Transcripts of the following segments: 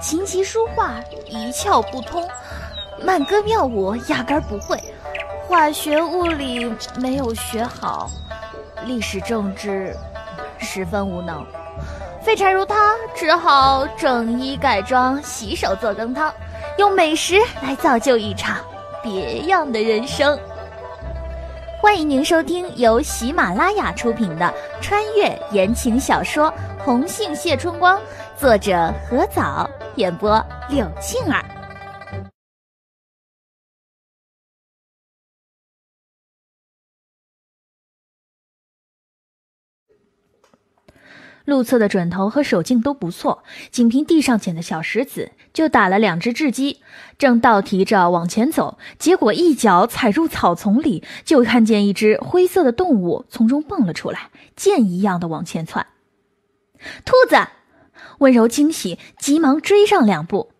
琴棋书画一窍不通，曼歌妙舞压根儿不会，化学物理没有学好，历史政治十分无能，废柴如他只好整衣改装，洗手做羹汤，用美食来造就一场别样的人生。欢迎您收听由喜马拉雅出品的穿越言情小说。红杏谢春光，作者何早，演播柳庆儿。路侧的准头和手劲都不错，仅凭地上捡的小石子就打了两只雉鸡。正倒提着往前走，结果一脚踩入草丛里，就看见一只灰色的动物从中蹦了出来，箭一样的往前窜。兔子温柔惊喜，急忙追上两步。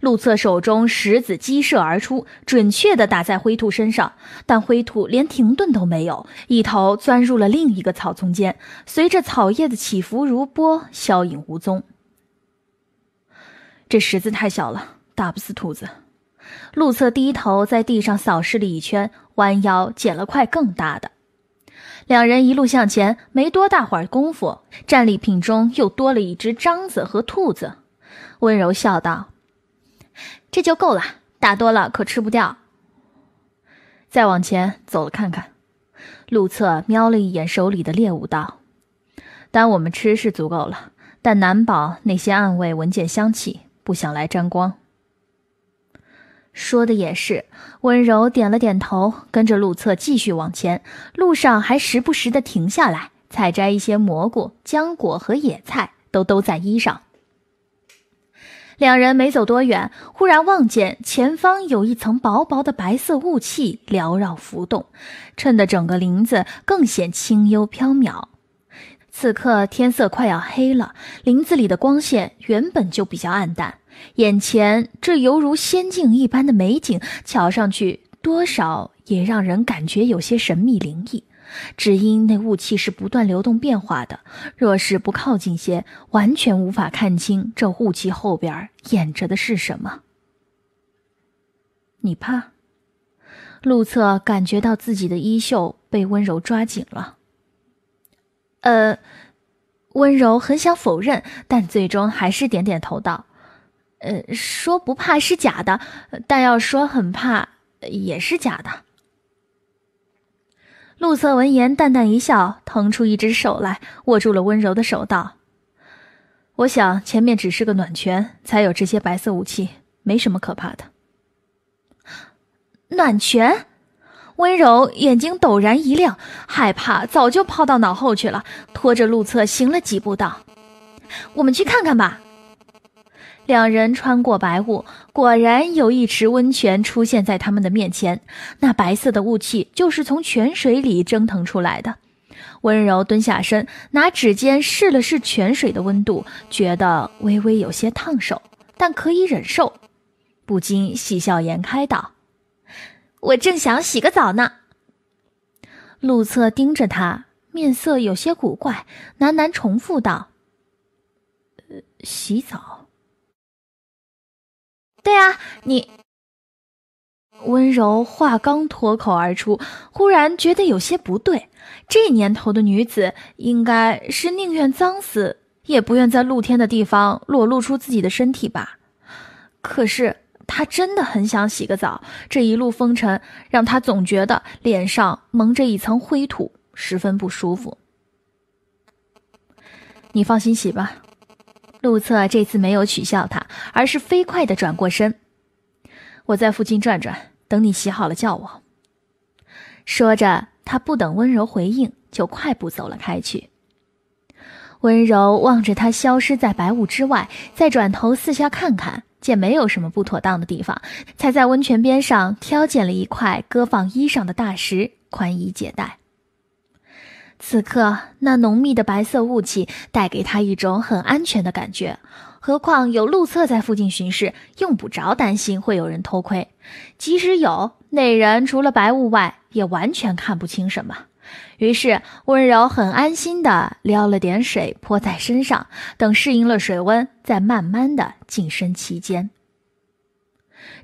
陆策手中石子激射而出，准确地打在灰兔身上，但灰兔连停顿都没有，一头钻入了另一个草丛间，随着草叶的起伏如波，消影无踪。这石子太小了，打不死兔子。陆策低头在地上扫视了一圈，弯腰捡了块更大的。两人一路向前，没多大会儿功夫，战利品中又多了一只獐子和兔子。温柔笑道：“这就够了，打多了可吃不掉。再往前走了看看。”路侧瞄了一眼手里的猎物，道：“当我们吃是足够了，但难保那些暗卫闻见香气，不想来沾光。”说的也是，温柔点了点头，跟着路策继续往前。路上还时不时的停下来采摘一些蘑菇、浆果和野菜，都兜在衣上。两人没走多远，忽然望见前方有一层薄薄的白色雾气缭绕浮动，衬得整个林子更显清幽飘渺。此刻天色快要黑了，林子里的光线原本就比较暗淡。眼前这犹如仙境一般的美景，瞧上去多少也让人感觉有些神秘灵异。只因那雾气是不断流动变化的，若是不靠近些，完全无法看清这雾气后边掩着的是什么。你怕？陆策感觉到自己的衣袖被温柔抓紧了。呃，温柔很想否认，但最终还是点点头道：“呃，说不怕是假的，但要说很怕也是假的。”陆策闻言淡淡一笑，腾出一只手来握住了温柔的手，道：“我想前面只是个暖泉，才有这些白色武器，没什么可怕的。”暖泉。温柔眼睛陡然一亮，害怕早就抛到脑后去了，拖着路侧行了几步，道：“我们去看看吧。”两人穿过白雾，果然有一池温泉出现在他们的面前。那白色的雾气就是从泉水里蒸腾出来的。温柔蹲下身，拿指尖试了试泉水的温度，觉得微微有些烫手，但可以忍受，不禁喜笑颜开，道：我正想洗个澡呢。陆策盯着他，面色有些古怪，喃喃重复道：“呃，洗澡。”“对啊，你。”温柔话刚脱口而出，忽然觉得有些不对。这年头的女子，应该是宁愿脏死，也不愿在露天的地方裸露出自己的身体吧？可是。他真的很想洗个澡，这一路风尘让他总觉得脸上蒙着一层灰土，十分不舒服。你放心洗吧，陆策这次没有取笑他，而是飞快地转过身。我在附近转转，等你洗好了叫我。说着，他不等温柔回应，就快步走了开去。温柔望着他消失在白雾之外，再转头四下看看。见没有什么不妥当的地方，才在温泉边上挑拣了一块搁放衣裳的大石，宽衣解带。此刻那浓密的白色雾气带给他一种很安全的感觉，何况有陆策在附近巡视，用不着担心会有人偷窥。即使有那人，除了白雾外，也完全看不清什么。于是温柔很安心地撩了点水泼在身上，等适应了水温，再慢慢地近身其间。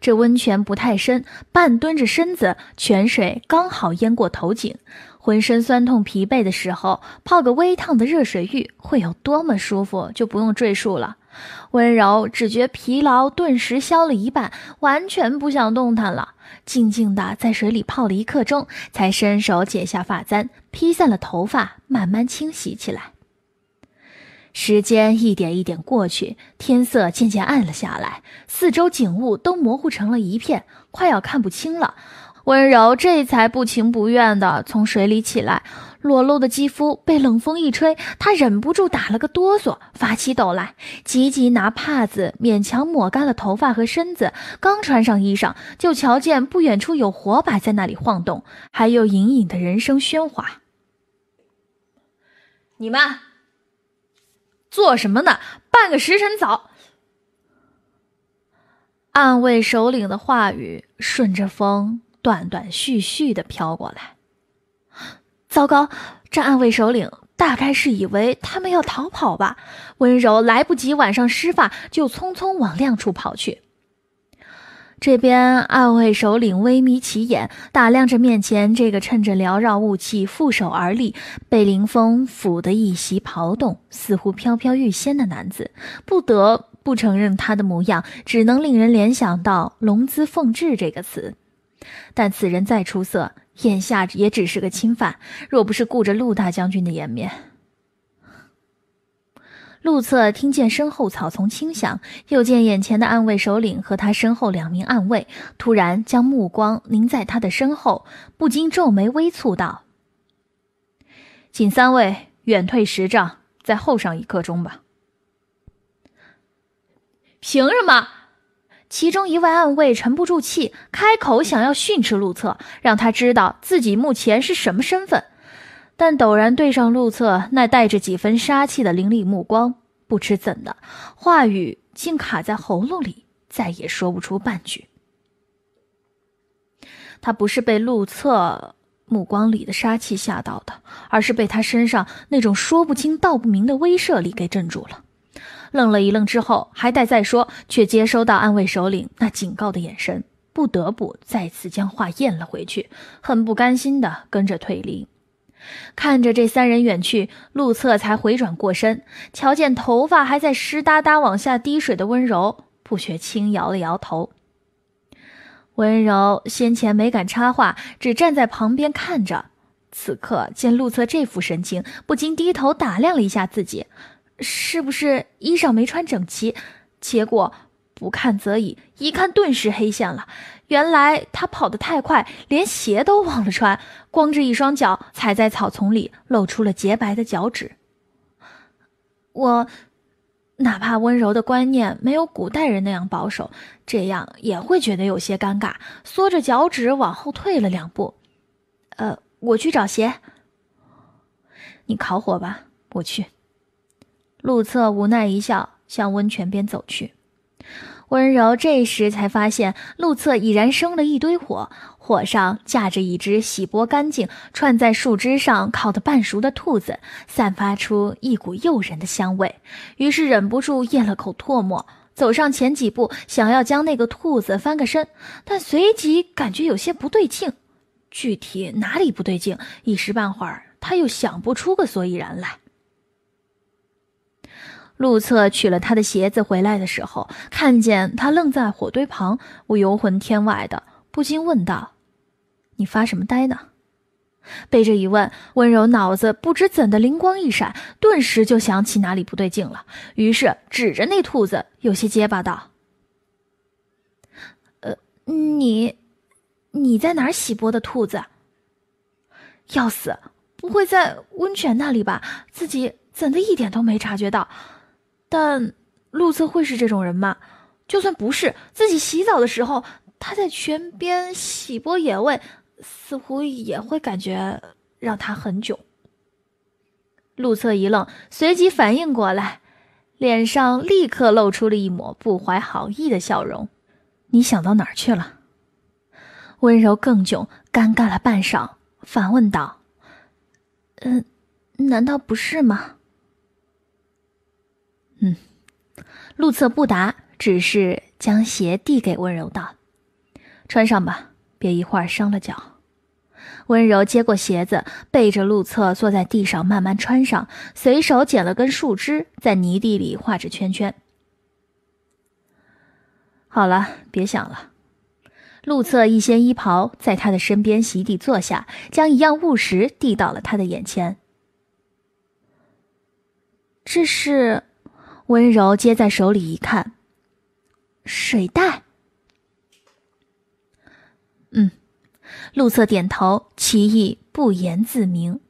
这温泉不太深，半蹲着身子，泉水刚好淹过头颈。浑身酸痛、疲惫的时候，泡个微烫的热水浴会有多么舒服，就不用赘述了。温柔只觉疲劳顿时消了一半，完全不想动弹了，静静地在水里泡了一刻钟，才伸手解下发簪，披散了头发，慢慢清洗起来。时间一点一点过去，天色渐渐暗了下来，四周景物都模糊成了一片，快要看不清了。温柔这才不情不愿地从水里起来，裸露的肌肤被冷风一吹，他忍不住打了个哆嗦，发起抖来。急急拿帕子勉强抹干了头发和身子，刚穿上衣裳，就瞧见不远处有火把在那里晃动，还有隐隐的人声喧哗。你们做什么呢？半个时辰早，暗卫首领的话语顺着风。断断续续的飘过来。糟糕，这暗卫首领大概是以为他们要逃跑吧。温柔来不及晚上施发，就匆匆往亮处跑去。这边暗卫首领微眯起眼，打量着面前这个趁着缭绕雾气负手而立、被林风抚得一袭袍动，似乎飘飘欲仙的男子，不得不承认他的模样，只能令人联想到“龙姿凤质”这个词。但此人再出色，眼下也只是个侵犯。若不是顾着陆大将军的颜面，陆策听见身后草丛轻响，又见眼前的暗卫首领和他身后两名暗卫突然将目光凝在他的身后，不禁皱眉微蹙道：“请三位远退十丈，再候上一刻钟吧。”凭什么？其中一位暗卫沉不住气，开口想要训斥陆策，让他知道自己目前是什么身份。但陡然对上陆策那带着几分杀气的凌厉目光，不知怎的，话语竟卡在喉咙里，再也说不出半句。他不是被陆策目光里的杀气吓到的，而是被他身上那种说不清道不明的威慑力给镇住了。愣了一愣之后，还待再说，却接收到安慰首领那警告的眼神，不得不再次将话咽了回去，很不甘心的跟着退离。看着这三人远去，陆策才回转过身，瞧见头发还在湿哒哒往下滴水的温柔，不觉轻摇了摇头。温柔先前没敢插话，只站在旁边看着，此刻见陆策这副神情，不禁低头打量了一下自己。是不是衣裳没穿整齐？结果不看则已，一看顿时黑线了。原来他跑得太快，连鞋都忘了穿，光着一双脚踩在草丛里，露出了洁白的脚趾。我，哪怕温柔的观念没有古代人那样保守，这样也会觉得有些尴尬，缩着脚趾往后退了两步。呃，我去找鞋，你烤火吧，我去。陆策无奈一笑，向温泉边走去。温柔这时才发现，陆策已然生了一堆火，火上架着一只洗剥干净、串在树枝上烤得半熟的兔子，散发出一股诱人的香味。于是忍不住咽了口唾沫，走上前几步，想要将那个兔子翻个身，但随即感觉有些不对劲。具体哪里不对劲，一时半会儿他又想不出个所以然来。陆策取了他的鞋子回来的时候，看见他愣在火堆旁，我游魂天外的不禁问道：“你发什么呆呢？”被这一问，温柔脑子不知怎的灵光一闪，顿时就想起哪里不对劲了，于是指着那兔子，有些结巴道：“呃，你，你在哪洗剥的兔子？要死，不会在温泉那里吧？自己怎的一点都没察觉到？”但陆策会是这种人吗？就算不是，自己洗澡的时候，他在泉边洗波野味，似乎也会感觉让他很囧。陆策一愣，随即反应过来，脸上立刻露出了一抹不怀好意的笑容。你想到哪儿去了？温柔更囧，尴尬了半晌，反问道：“嗯，难道不是吗？”嗯，路策不答，只是将鞋递给温柔道：“穿上吧，别一会儿伤了脚。”温柔接过鞋子，背着路策坐在地上，慢慢穿上，随手捡了根树枝，在泥地里画着圈圈。好了，别想了。路策一掀衣袍，在他的身边席地坐下，将一样物石递到了他的眼前。这是。温柔接在手里一看，水袋。嗯，陆策点头，其意不言自明。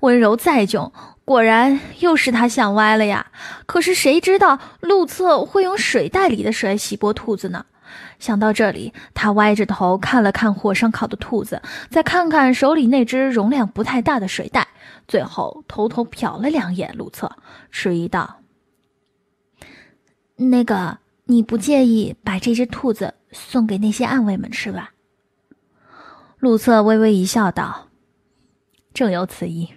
温柔再囧，果然又是他想歪了呀。可是谁知道陆策会用水袋里的水洗剥兔子呢？想到这里，他歪着头看了看火上烤的兔子，再看看手里那只容量不太大的水袋，最后偷偷瞟了两眼陆策，迟疑道。那个，你不介意把这只兔子送给那些暗卫们吃吧？路策微微一笑，道：“正有此意。”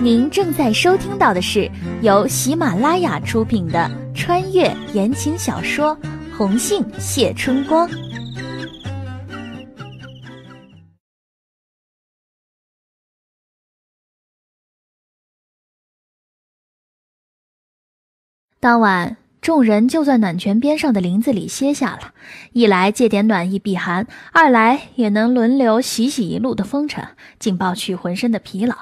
您正在收听到的是由喜马拉雅出品的穿越言情小说。红杏谢春光。当晚，众人就在暖泉边上的林子里歇下了，一来借点暖意避寒，二来也能轮流洗洗一路的风尘，尽报去浑身的疲劳。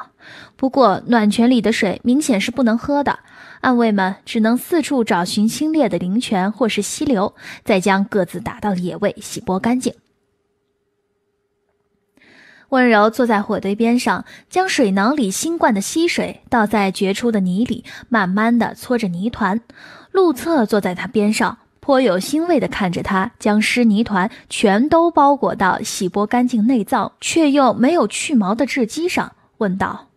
不过，暖泉里的水明显是不能喝的。暗卫们只能四处找寻清冽的灵泉或是溪流，再将各自打到的野味洗剥干净。温柔坐在火堆边上，将水囊里新灌的溪水倒在掘出的泥里，慢慢的搓着泥团。陆策坐在他边上，颇有欣慰的看着他将湿泥团全都包裹到洗剥干净内脏却又没有去毛的雉鸡上，问道：“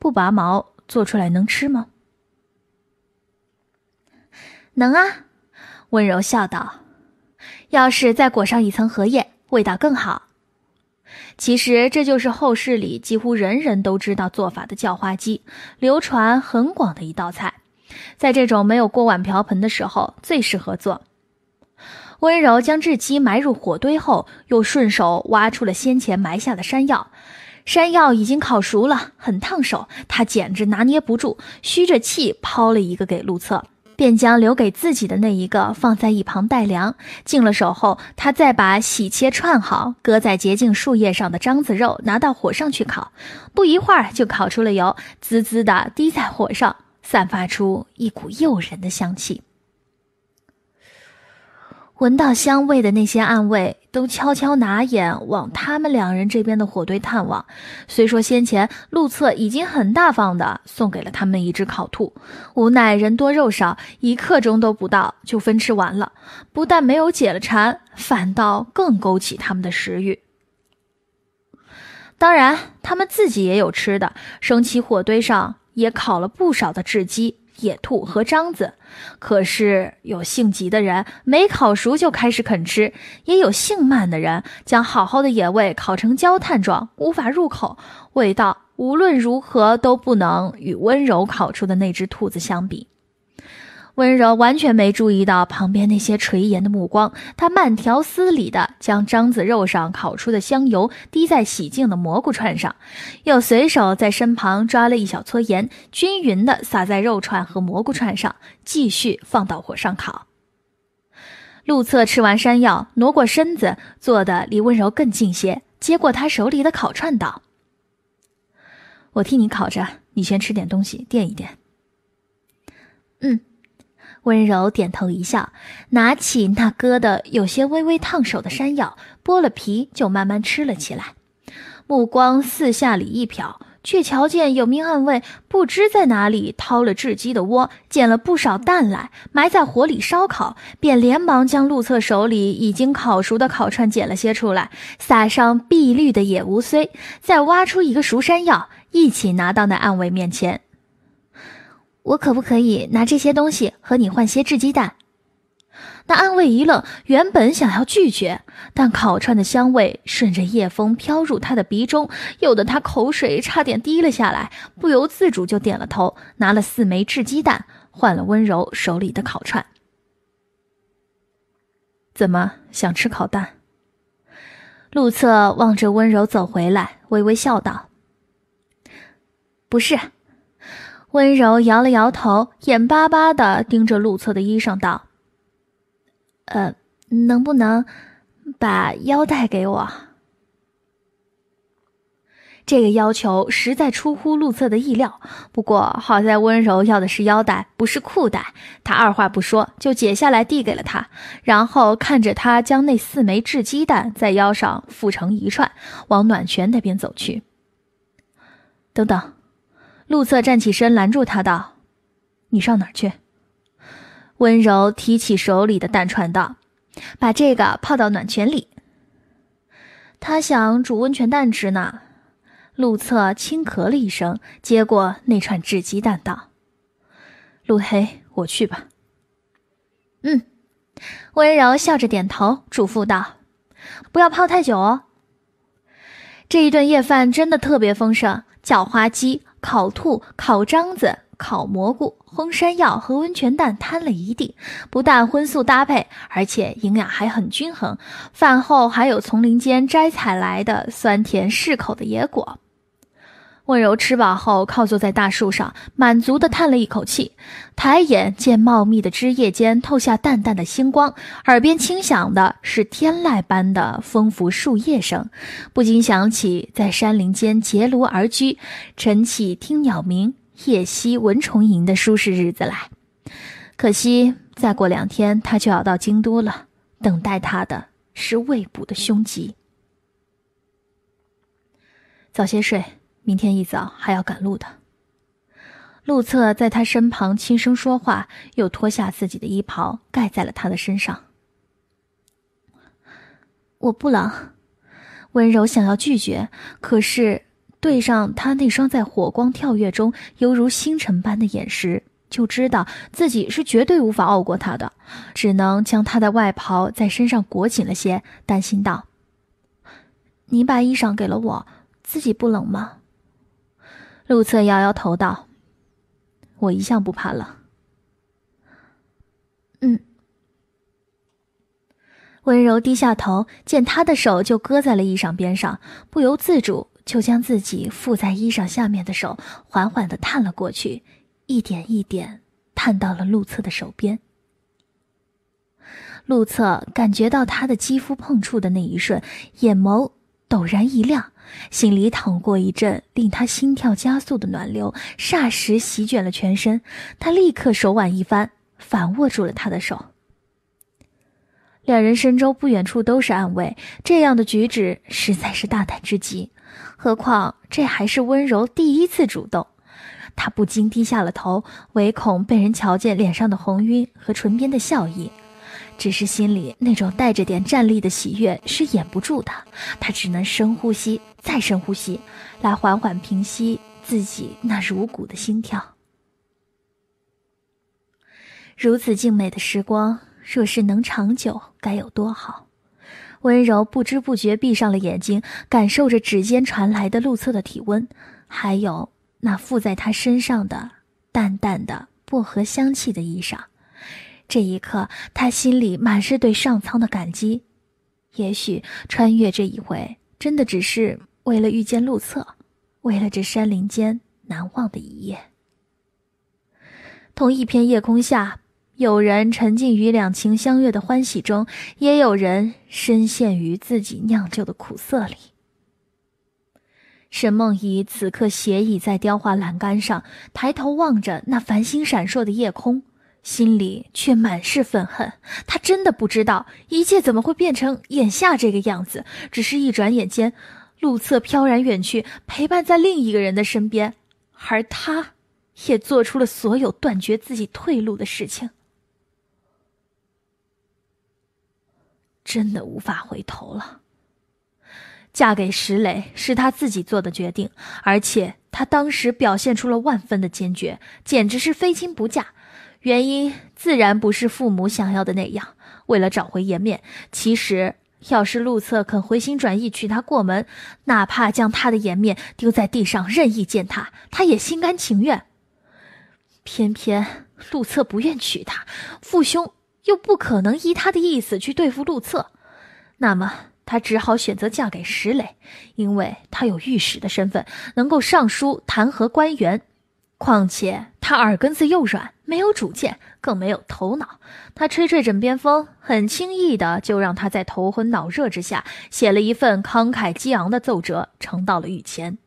不拔毛做出来能吃吗？”能啊，温柔笑道：“要是再裹上一层荷叶，味道更好。”其实这就是后世里几乎人人都知道做法的叫花鸡，流传很广的一道菜，在这种没有锅碗瓢盆的时候最适合做。温柔将雉鸡埋入火堆后，又顺手挖出了先前埋下的山药，山药已经烤熟了，很烫手，他简直拿捏不住，虚着气抛了一个给陆策。便将留给自己的那一个放在一旁待凉。进了手后，他再把洗切串好、搁在洁净树叶上的樟子肉拿到火上去烤。不一会儿，就烤出了油，滋滋的滴在火上，散发出一股诱人的香气。闻到香味的那些暗卫。都悄悄拿眼往他们两人这边的火堆探望，虽说先前路策已经很大方的送给了他们一只烤兔，无奈人多肉少，一刻钟都不到就分吃完了，不但没有解了馋，反倒更勾起他们的食欲。当然，他们自己也有吃的，升起火堆上也烤了不少的雉鸡。野兔和獐子，可是有性急的人没烤熟就开始啃吃，也有性慢的人将好好的野味烤成焦炭状，无法入口，味道无论如何都不能与温柔烤出的那只兔子相比。温柔完全没注意到旁边那些垂涎的目光，他慢条斯理的将樟子肉上烤出的香油滴在洗净的蘑菇串上，又随手在身旁抓了一小撮盐，均匀的撒在肉串和蘑菇串上，继续放到火上烤。陆策吃完山药，挪过身子，坐得离温柔更近些，接过他手里的烤串道：“我替你烤着，你先吃点东西垫一垫。”嗯。温柔点头一笑，拿起那割的有些微微烫手的山药，剥了皮就慢慢吃了起来。目光四下里一瞟，却瞧见有名暗卫不知在哪里掏了雉鸡的窝，捡了不少蛋来，埋在火里烧烤。便连忙将陆策手里已经烤熟的烤串捡了些出来，撒上碧绿的野乌荽，再挖出一个熟山药，一起拿到那暗卫面前。我可不可以拿这些东西和你换些雉鸡蛋？那安慰一愣，原本想要拒绝，但烤串的香味顺着夜风飘入他的鼻中，诱得他口水差点滴了下来，不由自主就点了头，拿了四枚雉鸡蛋换了温柔手里的烤串。怎么想吃烤蛋？陆策望着温柔走回来，微微笑道：“不是。”温柔摇了摇头，眼巴巴的盯着路侧的衣裳，道：“呃，能不能把腰带给我？”这个要求实在出乎路侧的意料。不过好在温柔要的是腰带，不是裤带。他二话不说就解下来递给了他，然后看着他将那四枚制鸡蛋在腰上缚成一串，往暖泉那边走去。等等。陆策站起身拦住他道：“你上哪儿去？”温柔提起手里的蛋串道：“把这个泡到暖泉里。”他想煮温泉蛋吃呢。陆策轻咳了一声，接过那串煮鸡蛋道：“陆黑，我去吧。”嗯，温柔笑着点头，嘱咐道：“不要泡太久哦。”这一顿夜饭真的特别丰盛，叫花鸡。烤兔、烤章子、烤蘑菇、烘山药和温泉蛋摊了一地，不但荤素搭配，而且营养还很均衡。饭后还有丛林间摘采来的酸甜适口的野果。温柔吃饱后，靠坐在大树上，满足地叹了一口气。抬眼见茂密的枝叶间透下淡淡的星光，耳边轻响的是天籁般的风拂树叶声，不禁想起在山林间结庐而居，晨起听鸟鸣，夜息蚊虫吟的舒适日子来。可惜，再过两天他就要到京都了，等待他的是未卜的凶吉。早些睡。明天一早还要赶路的，陆策在他身旁轻声说话，又脱下自己的衣袍盖在了他的身上。我不冷，温柔想要拒绝，可是对上他那双在火光跳跃中犹如星辰般的眼时，就知道自己是绝对无法拗过他的，只能将他的外袍在身上裹紧了些，担心道：“你把衣裳给了我，自己不冷吗？”陆策摇摇头道：“我一向不怕冷。”嗯。温柔低下头，见他的手就搁在了衣裳边上，不由自主就将自己附在衣裳下面的手缓缓的探了过去，一点一点探到了陆策的手边。陆策感觉到他的肌肤碰触的那一瞬，眼眸陡然一亮。心里淌过一阵令他心跳加速的暖流，霎时席卷了全身。他立刻手腕一翻，反握住了她的手。两人身周不远处都是暗卫，这样的举止实在是大胆之极。何况这还是温柔第一次主动，他不禁低下了头，唯恐被人瞧见脸上的红晕和唇边的笑意。只是心里那种带着点战栗的喜悦是掩不住的，他只能深呼吸，再深呼吸，来缓缓平息自己那如鼓的心跳。如此静美的时光，若是能长久，该有多好。温柔不知不觉闭上了眼睛，感受着指尖传来的路侧的体温，还有那附在他身上的淡淡的薄荷香气的衣裳。这一刻，他心里满是对上苍的感激。也许穿越这一回，真的只是为了遇见陆策，为了这山林间难忘的一夜。同一片夜空下，有人沉浸于两情相悦的欢喜中，也有人深陷于自己酿就的苦涩里。沈梦怡此刻斜倚在雕花栏杆上，抬头望着那繁星闪烁的夜空。心里却满是愤恨。他真的不知道一切怎么会变成眼下这个样子。只是一转眼间，陆策飘然远去，陪伴在另一个人的身边，而他，也做出了所有断绝自己退路的事情。真的无法回头了。嫁给石磊是他自己做的决定，而且他当时表现出了万分的坚决，简直是非亲不嫁。原因自然不是父母想要的那样。为了找回颜面，其实要是陆策肯回心转意娶她过门，哪怕将她的颜面丢在地上任意践踏，她也心甘情愿。偏偏陆策不愿娶她，父兄又不可能依他的意思去对付陆策，那么她只好选择嫁给石磊，因为他有御史的身份，能够上书弹劾官员，况且他耳根子又软。没有主见，更没有头脑。他吹吹枕边风，很轻易的就让他在头昏脑热之下写了一份慷慨激昂的奏折，呈到了御前。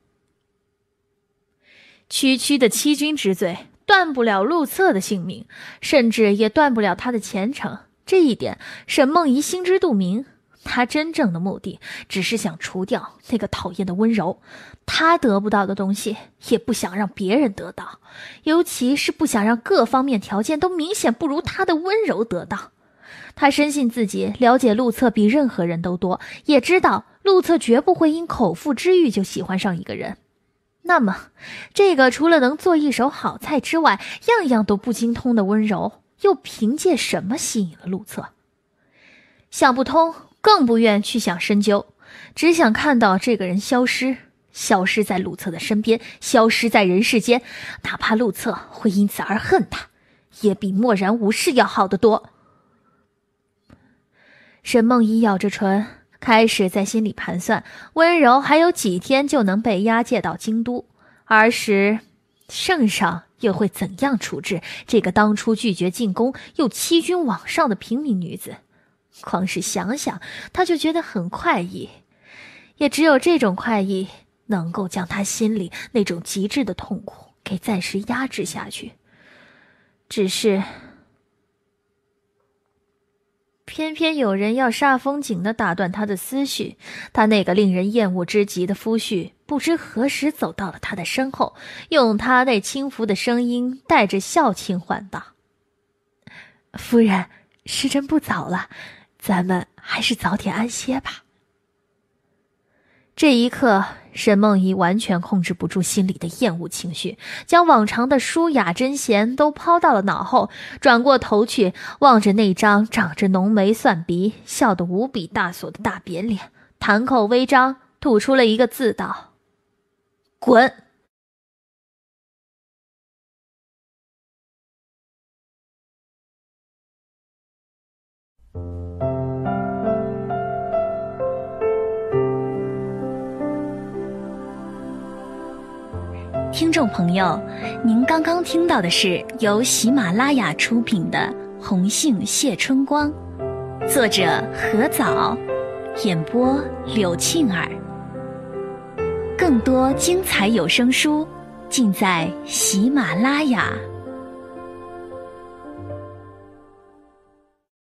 区区的欺君之罪，断不了陆策的性命，甚至也断不了他的前程。这一点，沈梦怡心知肚明。他真正的目的只是想除掉那个讨厌的温柔，他得不到的东西也不想让别人得到，尤其是不想让各方面条件都明显不如他的温柔得到。他深信自己了解陆策比任何人都多，也知道陆策绝不会因口腹之欲就喜欢上一个人。那么，这个除了能做一手好菜之外，样样都不精通的温柔，又凭借什么吸引了陆策？想不通。更不愿去想深究，只想看到这个人消失，消失在陆策的身边，消失在人世间。哪怕陆策会因此而恨他，也比漠然无视要好得多。沈梦依咬着唇，开始在心里盘算：温柔还有几天就能被押解到京都？儿时，圣上又会怎样处置这个当初拒绝进宫又欺君罔上的平民女子？光是想想，他就觉得很快意，也只有这种快意，能够将他心里那种极致的痛苦给暂时压制下去。只是，偏偏有人要煞风景的打断他的思绪。他那个令人厌恶之极的夫婿，不知何时走到了他的身后，用他那轻浮的声音，带着笑轻唤道：“夫人，时辰不早了。”咱们还是早点安歇吧。这一刻，沈梦怡完全控制不住心里的厌恶情绪，将往常的舒雅贞贤都抛到了脑后，转过头去望着那张长着浓眉蒜鼻、笑得无比大锁的大扁脸，堂口微张，吐出了一个字道：“滚。”听众朋友，您刚刚听到的是由喜马拉雅出品的《红杏谢春光》，作者何藻，演播柳庆儿。更多精彩有声书，尽在喜马拉雅。